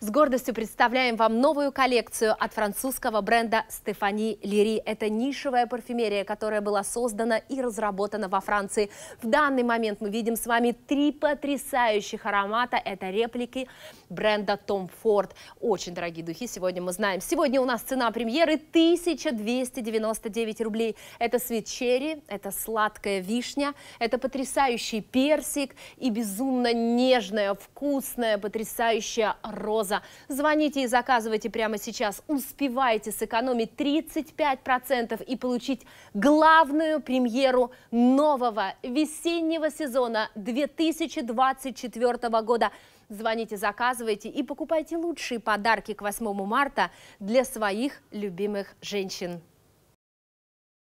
С гордостью представляем вам новую коллекцию от французского бренда Стефани Лири. Это нишевая парфюмерия, которая была создана и разработана во Франции. В данный момент мы видим с вами три потрясающих аромата. Это реплики бренда Том Форд. Очень дорогие духи сегодня мы знаем. Сегодня у нас цена премьеры 1299 рублей. Это свечери, это сладкая вишня, это потрясающий персик и безумно нежная, вкусная, потрясающая роза мороза. Звоните и заказывайте прямо сейчас. Успевайте сэкономить 35% и получить главную премьеру нового весеннего сезона 2024 года. Звоните, заказывайте и покупайте лучшие подарки к 8 марта для своих любимых женщин.